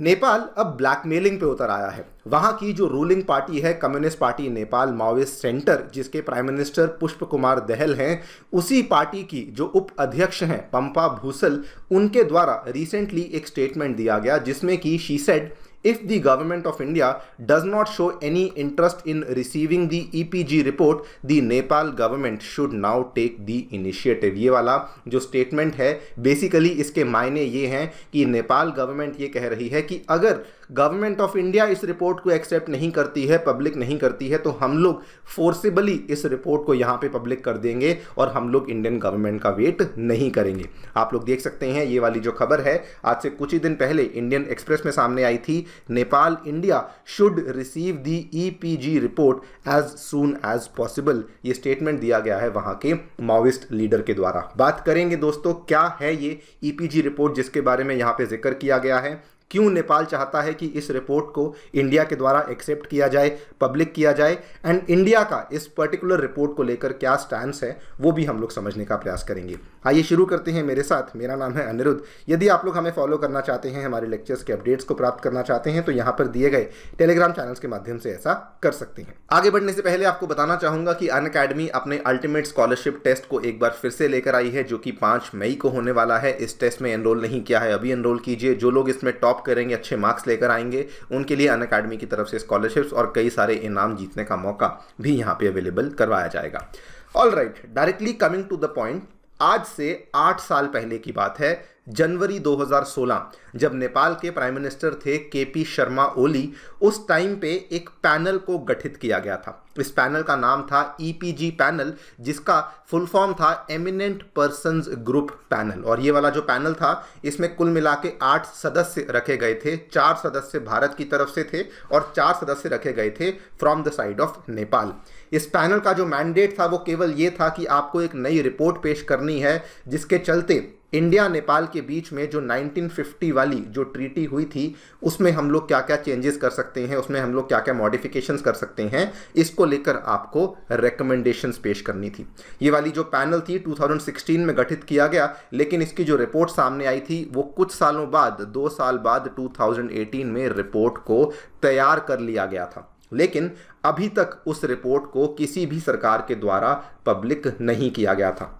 नेपाल अब ब्लैकमेलिंग पे उतर आया है वहाँ की जो रूलिंग पार्टी है कम्युनिस्ट पार्टी नेपाल माओवे सेंटर जिसके प्राइम मिनिस्टर पुष्प कुमार दहल हैं उसी पार्टी की जो उप अध्यक्ष हैं पंपा भूसल उनके द्वारा रिसेंटली एक स्टेटमेंट दिया गया जिसमें कि she said if the government of India does not show any interest in receiving the EPG report, the nepal government should now take the initiative ye wala jo statement hai basically iske maayne ye hain ki nepal government ye keh rahi hai ki agar government of India इस report को accept नहीं करती है public नहीं करती है तो हम लोग फोर्सिबली इस रिपोर्ट को यहाँ पे पब्लिक कर देंगे और हम लोग इंडियन गवर्नमेंट का वेट नहीं करेंगे आप लोग देख सकते हैं ये वाली जो खबर है आज से कुछ ही दिन पहले इंडियन एक्सप्रेस में सामने आई थी Nepal India should receive the E report as soon as possible ये स्टेटमेंट दिया गया है वहाँ के माओविस्ट लीडर के द्वारा बात करेंगे दोस्तों क्या है ये ई e रिपोर्ट जिसके बारे में यहाँ पे जिक्र किया गया है क्यों नेपाल चाहता है कि इस रिपोर्ट को इंडिया के द्वारा एक्सेप्ट किया जाए पब्लिक किया जाए एंड इंडिया का इस पर्टिकुलर रिपोर्ट को लेकर क्या स्टैंड है वो भी हम लोग समझने का प्रयास करेंगे आइए शुरू करते हैं मेरे साथ मेरा नाम है अनिरुद्ध यदि आप लोग हमें फॉलो करना चाहते हैं हमारे लेक्चर्स के अपडेट्स को प्राप्त करना चाहते हैं तो यहाँ पर दिए गए टेलीग्राम चैनल्स के माध्यम से ऐसा कर सकते हैं आगे बढ़ने से पहले आपको बताना चाहूंगा कि अन अकेडमी अपने अल्टीमेट स्कॉलरशिप टेस्ट को एक बार फिर से लेकर आई है जो कि पांच मई को होने वाला है इस टेस्ट में एनरोल नहीं किया है अभी एनरोल कीजिए जो लोग इसमें टॉप करेंगे अच्छे मार्क्स लेकर आएंगे उनके लिए अन अकेडमी की तरफ से स्कॉलरशिप्स और कई सारे इनाम जीतने का मौका भी यहाँ पे अवेलेबल करवाया जाएगा all right directly coming to the point आज से आठ साल पहले की बात है जनवरी 2016 जब नेपाल के प्राइम मिनिस्टर थे केपी शर्मा ओली उस टाइम पे एक पैनल को गठित किया गया था इस पैनल का नाम था ईपीजी e पैनल जिसका फुल फॉर्म था एमिनेंट पर्सनस ग्रुप पैनल और ये वाला जो पैनल था इसमें कुल मिला के आठ सदस्य रखे गए थे चार सदस्य भारत की तरफ से थे और चार सदस्य रखे गए थे from the side of Nepal इस पैनल का जो मैंडेट था वो केवल ये था कि आपको एक नई रिपोर्ट पेश करनी है जिसके चलते इंडिया नेपाल के बीच में जो 1950 वाली जो ट्रीटी हुई थी उसमें हम लोग क्या क्या चेंजेस कर सकते हैं उसमें हम लोग क्या क्या मॉडिफिकेशंस कर सकते हैं इसको लेकर आपको रिकमेंडेशंस पेश करनी थी ये वाली जो पैनल थी 2016 में गठित किया गया लेकिन इसकी जो रिपोर्ट सामने आई थी वो कुछ सालों बाद दो साल बाद टू में रिपोर्ट को तैयार कर लिया गया था लेकिन अभी तक उस रिपोर्ट को किसी भी सरकार के द्वारा पब्लिक नहीं किया गया था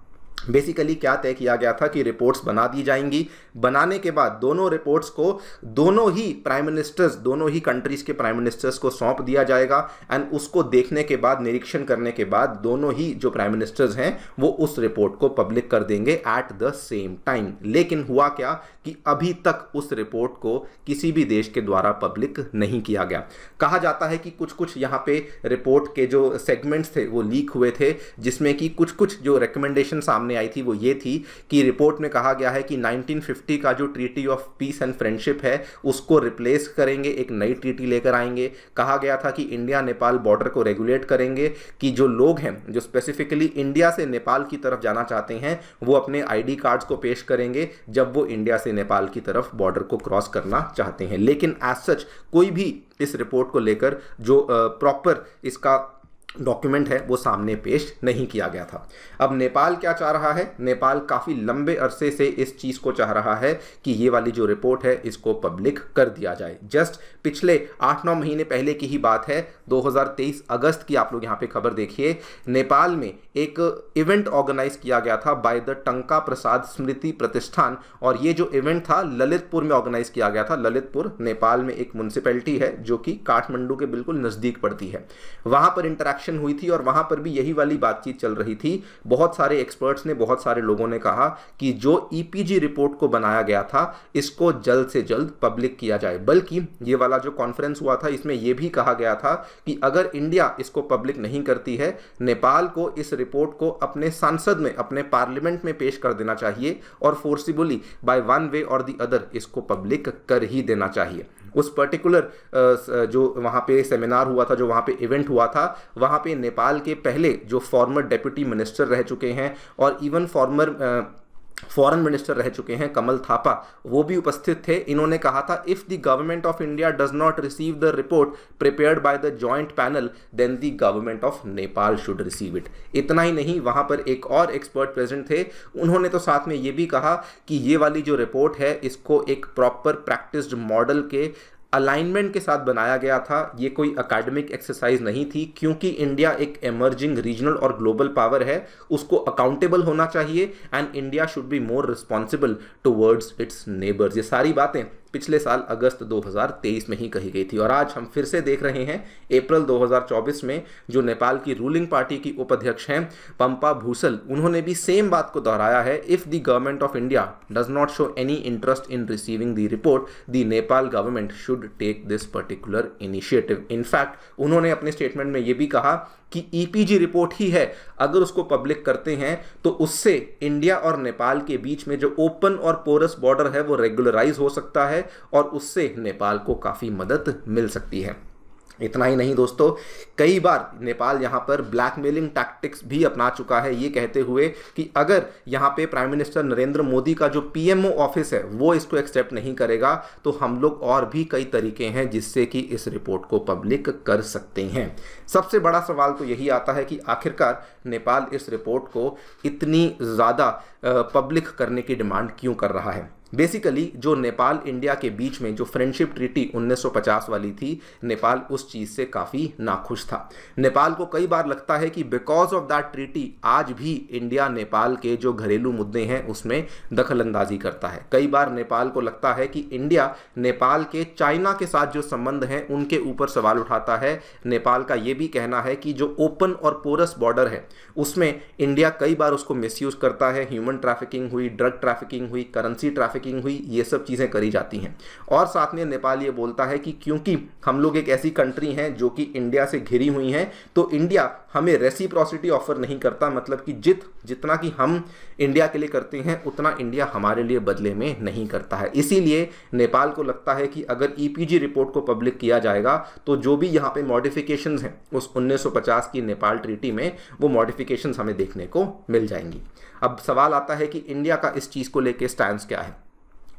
बेसिकली क्या तय किया गया था कि रिपोर्ट्स बना दी जाएंगी बनाने के बाद दोनों रिपोर्ट्स को दोनों ही प्राइम मिनिस्टर्स दोनों ही कंट्रीज़ के प्राइम मिनिस्टर्स को सौंप दिया जाएगा एंड उसको देखने के बाद निरीक्षण करने के बाद दोनों ही जो प्राइम मिनिस्टर्स हैं वो उस रिपोर्ट को पब्लिक कर देंगे एट द सेम टाइम लेकिन हुआ क्या कि अभी तक उस रिपोर्ट को किसी भी देश के द्वारा पब्लिक नहीं किया गया कहा जाता है कि कुछ कुछ यहाँ पे रिपोर्ट के जो सेगमेंट्स थे वो लीक हुए थे जिसमें कि कुछ कुछ जो रिकमेंडेशन सामने सामने आई थी वो ये थी कि रिपोर्ट में कहा गया है कि 1950 का जो treaty of peace and friendship है उसको रिप्लेस करेंगे एक नई ट्रीटी लेकर आएंगे कहा गया था कि इंडिया नेपाल बॉर्डर को रेगुलेट करेंगे कि जो लोग हैं जो स्पेसिफिकली इंडिया से नेपाल की तरफ जाना चाहते हैं वो अपने आई कार्ड्स को पेश करेंगे जब वो इंडिया से नेपाल की तरफ बॉर्डर को क्रॉस करना चाहते हैं लेकिन एज सच कोई भी इस रिपोर्ट को लेकर जो प्रॉपर इसका डॉक्यूमेंट है वो सामने पेश नहीं किया गया था अब नेपाल क्या चाह रहा है नेपाल काफ़ी लंबे अरसे से इस चीज़ को चाह रहा है कि ये वाली जो रिपोर्ट है इसको पब्लिक कर दिया जाए जस्ट पिछले आठ नौ महीने पहले की ही बात है 2023 अगस्त की आप लोग यहाँ पे खबर देखिए नेपाल में एक इवेंट ऑर्गेनाइज किया गया था बाय द टंका प्रसाद स्मृति प्रतिष्ठान और ये जो इवेंट था ललितपुर में ऑर्गेनाइज किया गया था ललितपुर नेपाल में एक म्यूनसिपैलिटी है जो कि काठमांडू के बिल्कुल नज़दीक पड़ती है वहाँ पर इंटरेक्शन इंटरेक्शन हुई थी और वहां पर भी यही वाली बातचीत चल रही थी बहुत सारे एक्सपर्ट्स ने बहुत सारे लोगों ने कहा कि जो ईपीजी e रिपोर्ट को बनाया गया था इसको जल्द से जल्द पब्लिक किया जाए बल्कि ये वाला जो कॉन्फ्रेंस हुआ था इसमें यह भी कहा गया था कि अगर इंडिया इसको पब्लिक नहीं करती है नेपाल को इस रिपोर्ट को अपने सांसद में अपने पार्लियामेंट में पेश कर देना चाहिए और फोर्सिबली बाय वन वे और दी अदर इसको पब्लिक कर ही देना चाहिए उस पर्टिकुलर जो वहां पे सेमिनार हुआ था जो वहां पे इवेंट हुआ था वहां वहां पे नेपाल के पहले जो फॉर्मर डेप्यूटी मिनिस्टर रह चुके हैं और इवन फॉर्मर फॉरेन मिनिस्टर रह चुके हैं कमल थापा वो भी उपस्थित थे इन्होंने कहा था if the government of India does not receive the report prepared by the joint panel then the government of Nepal should receive it इतना ही नहीं वहां पर एक और एक्सपर्ट प्रेजेंट थे उन्होंने तो साथ में ये भी कहा कि ये वाली जो रिपोर्ट है इसको एक प्रॉपर प्रैक्टिस्ड मॉडल के अलाइनमेंट के साथ बनाया गया था ये कोई अकेडमिक एक्सरसाइज नहीं थी क्योंकि इंडिया एक एमर्जिंग रीजनल और ग्लोबल पावर है उसको अकाउंटेबल होना चाहिए and India should be more responsible towards its neighbours ये सारी बातें पिछले साल अगस्त 2023 में ही कही गई थी और आज हम फिर से देख रहे हैं अप्रैल 2024 में जो नेपाल की रूलिंग पार्टी की उपाध्यक्ष हैं पंपा भूसल उन्होंने भी सेम बात को दोहराया है if the government of India does not show any interest in receiving the report the Nepal government should take this particular initiative in fact उन्होंने अपने स्टेटमेंट में यह भी कहा कि ईपीजी e रिपोर्ट ही है अगर उसको पब्लिक करते हैं तो उससे इंडिया और नेपाल के बीच में जो ओपन और पोरस बॉर्डर है वो रेगुलराइज हो सकता है और उससे नेपाल को काफ़ी मदद मिल सकती है इतना ही नहीं दोस्तों कई बार नेपाल यहाँ पर ब्लैकमेलिंग टैक्टिक्स भी अपना चुका है ये कहते हुए कि अगर यहाँ पे प्राइम मिनिस्टर नरेंद्र मोदी का जो पीएमओ ऑफिस है वो इसको एक्सेप्ट नहीं करेगा तो हम लोग और भी कई तरीके हैं जिससे कि इस रिपोर्ट को पब्लिक कर सकते हैं सबसे बड़ा सवाल तो यही आता है कि आखिरकार नेपाल इस रिपोर्ट को इतनी ज़्यादा पब्लिक करने की डिमांड क्यों कर रहा है बेसिकली जो नेपाल इंडिया के बीच में जो फ्रेंडशिप ट्रीटी 1950 वाली थी नेपाल उस चीज़ से काफ़ी नाखुश था नेपाल को कई बार लगता है कि बिकॉज ऑफ दैट ट्रीटी आज भी इंडिया नेपाल के जो घरेलू मुद्दे हैं उसमें दखलंदाजी करता है कई बार नेपाल को लगता है कि इंडिया नेपाल के चाइना के साथ जो संबंध हैं उनके ऊपर सवाल उठाता है नेपाल का ये भी कहना है कि जो ओपन और पोरस बॉर्डर है उसमें इंडिया कई बार उसको मिस करता है ह्यूमन ट्रैफिकिंग हुई ड्रग ट्रैफिकिंग हुई करेंसी ट्रैफिक ट्रैफिकिंग हुई ये सब चीज़ें करी जाती हैं और साथ में नेपाल ये बोलता है कि क्योंकि हम लोग एक ऐसी कंट्री हैं जो कि इंडिया से घिरी हुई हैं तो इंडिया हमें रेसिप्रोसिटी ऑफर नहीं करता मतलब कि जित जितना कि हम इंडिया के लिए करते हैं उतना इंडिया हमारे लिए बदले में नहीं करता है इसीलिए नेपाल को लगता है कि अगर ईपीजी e रिपोर्ट को पब्लिक किया जाएगा तो जो भी यहाँ पे मॉडिफिकेशन हैं उस 1950 की नेपाल ट्रीटी में वो मॉडिफिकेशन हमें देखने को मिल जाएंगी अब सवाल आता है कि इंडिया का इस चीज़ को लेकर स्टैंड क्या है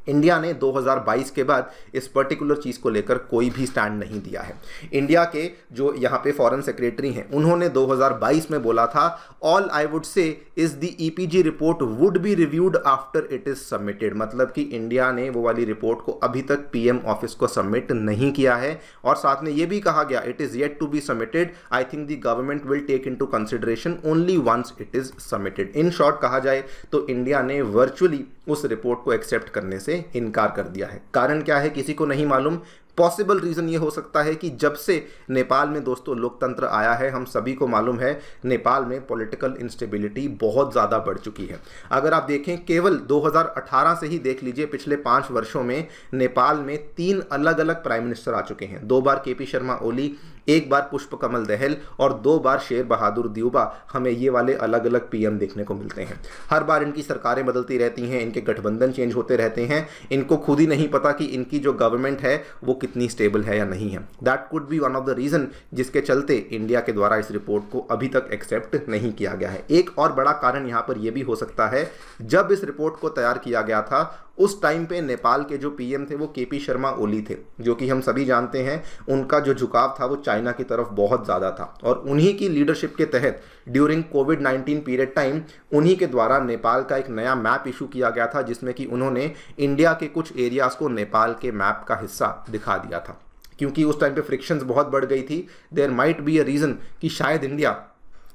इंडिया ने 2022 के बाद इस पर्टिकुलर चीज़ को लेकर कोई भी स्टैंड नहीं दिया है इंडिया के जो यहाँ पे फॉरेन सेक्रेटरी हैं उन्होंने 2022 में बोला था all I would say is the EPG report would be reviewed after it is submitted मतलब कि इंडिया ने वो वाली रिपोर्ट को अभी तक पीएम ऑफिस को सबमिट नहीं किया है और साथ में ये भी कहा गया it is yet to be submitted I think the government will take into consideration only once it is submitted in short कहा जाए तो इंडिया ने वर्चुअली उस रिपोर्ट को एक्सेप्ट करने से से इनकार कर दिया है कारण क्या है किसी को नहीं मालूम पॉसिबल रीज़न ये हो सकता है कि जब से नेपाल में दोस्तों लोकतंत्र आया है हम सभी को मालूम है नेपाल में पॉलिटिकल इंस्टेबिलिटी बहुत ज़्यादा बढ़ चुकी है अगर आप देखें केवल 2018 से ही देख लीजिए पिछले पाँच वर्षों में नेपाल में तीन अलग अलग प्राइम मिनिस्टर आ चुके हैं दो बार के पी शर्मा ओली एक बार पुष्प कमल दहल और दो बार शेर बहादुर द्यूबा हमें ये वाले अलग अलग पीएम देखने को मिलते हैं हर बार इनकी सरकारें बदलती रहती हैं इनके गठबंधन चेंज होते रहते हैं इनको खुद ही नहीं पता कि इनकी जो गवर्नमेंट है वो कितनी स्टेबल है या नहीं है that could be one of the reason जिसके चलते इंडिया के द्वारा इस रिपोर्ट को अभी तक एक्सेप्ट नहीं किया गया है एक और बड़ा कारण यहाँ पर यह भी हो सकता है जब इस रिपोर्ट को तैयार किया गया था उस टाइम पे नेपाल के जो पीएम थे वो केपी शर्मा ओली थे जो कि हम सभी जानते हैं उनका जो झुकाव था वो चाइना की तरफ बहुत ज़्यादा था और उन्हीं की लीडरशिप के तहत ड्यूरिंग कोविड 19 पीरियड टाइम उन्हीं के द्वारा नेपाल का एक नया मैप इशू किया गया था जिसमें कि उन्होंने इंडिया के कुछ एरियाज़ को नेपाल के मैप का हिस्सा दिखा दिया था क्योंकि उस टाइम पे फ्रिक्शंस बहुत बढ़ गई थी there might be a reason कि शायद इंडिया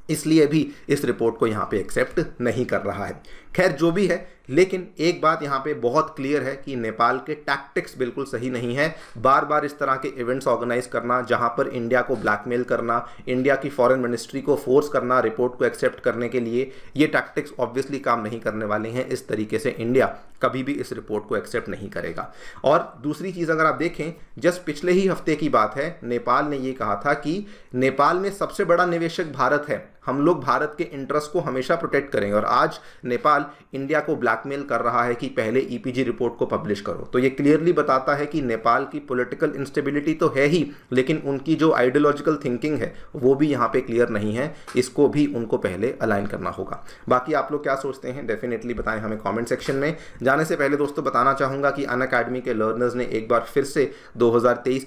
इसलिए भी इस रिपोर्ट को यहाँ पे एक्सेप्ट नहीं कर रहा है खैर जो भी है लेकिन एक बात यहाँ पे बहुत क्लियर है कि नेपाल के टैक्टिक्स बिल्कुल सही नहीं है बार बार इस तरह के इवेंट्स ऑर्गेनाइज करना जहाँ पर इंडिया को ब्लैकमेल करना इंडिया की फॉरेन मिनिस्ट्री को फोर्स करना रिपोर्ट को एक्सेप्ट करने के लिए ये टैक्टिक्स ऑब्वियसली काम नहीं करने वाले हैं इस तरीके से इंडिया कभी भी इस रिपोर्ट को एक्सेप्ट नहीं करेगा और दूसरी चीज़ अगर आप देखें जस्ट पिछले ही हफ्ते की बात है नेपाल ने ये कहा था कि नेपाल में सबसे बड़ा निवेशक भारत है हम लोग भारत के इंटरेस्ट को हमेशा प्रोटेक्ट करेंगे और आज नेपाल बहरहाल इंडिया को ब्लैकमेल कर रहा है कि पहले ईपीजी e रिपोर्ट को पब्लिश करो तो ये क्लियरली बताता है कि नेपाल की पॉलिटिकल इंस्टेबिलिटी तो है ही लेकिन उनकी जो आइडियोलॉजिकल थिंकिंग है वो भी यहाँ पे क्लियर नहीं है इसको भी उनको पहले अलाइन करना होगा बाकी आप लोग क्या सोचते हैं डेफिनेटली बताएं हमें कॉमेंट सेक्शन में जाने से पहले दोस्तों बताना चाहूँगा कि अन अकेडमी के लर्नर्स ने एक बार फिर से दो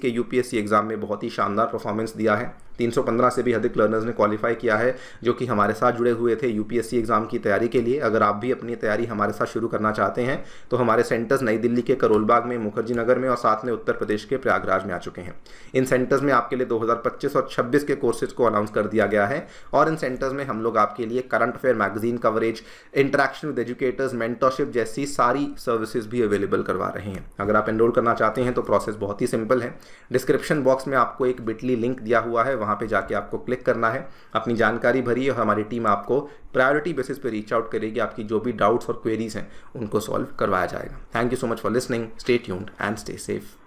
के यूपीएससी एग्ज़ाम में बहुत ही शानदार परफॉर्मेंस दिया है 315 से भी अधिक लर्नर्स ने क्वालिफाई किया है जो कि हमारे साथ जुड़े हुए थे यूपीएससी एग्ज़ाम की तैयारी के लिए अगर आप भी अपनी तैयारी हमारे साथ शुरू करना चाहते हैं तो हमारे सेंटर्स नई दिल्ली के करोलबाग में मुखर्जी नगर में और साथ में उत्तर प्रदेश के प्रयागराज में आ चुके हैं इन सेंटर्स में आपके लिए दो और छब्बीस के कोर्सेज को अनाउंस कर दिया गया है और इन सेंटर्स में हम लोग आपके लिए current affair magazine coverage interaction with educators mentorship जैसी सारी सर्विसेज भी अवेलेबल करवा रहे हैं अगर आप एनरोल करना चाहते हैं तो प्रोसेस बहुत ही सिंपल है डिस्क्रिप्शन बॉक्स में आपको एक बिटली लिंक दिया हुआ है वहां वहाँ पे जाके आपको क्लिक करना है अपनी जानकारी भरी और हमारी टीम आपको प्रायोरिटी बेसिस पे रीच आउट करेगी आपकी जो भी डाउट्स और क्वेरीज हैं उनको सॉल्व करवाया जाएगा thank you so much for listening stay tuned and stay safe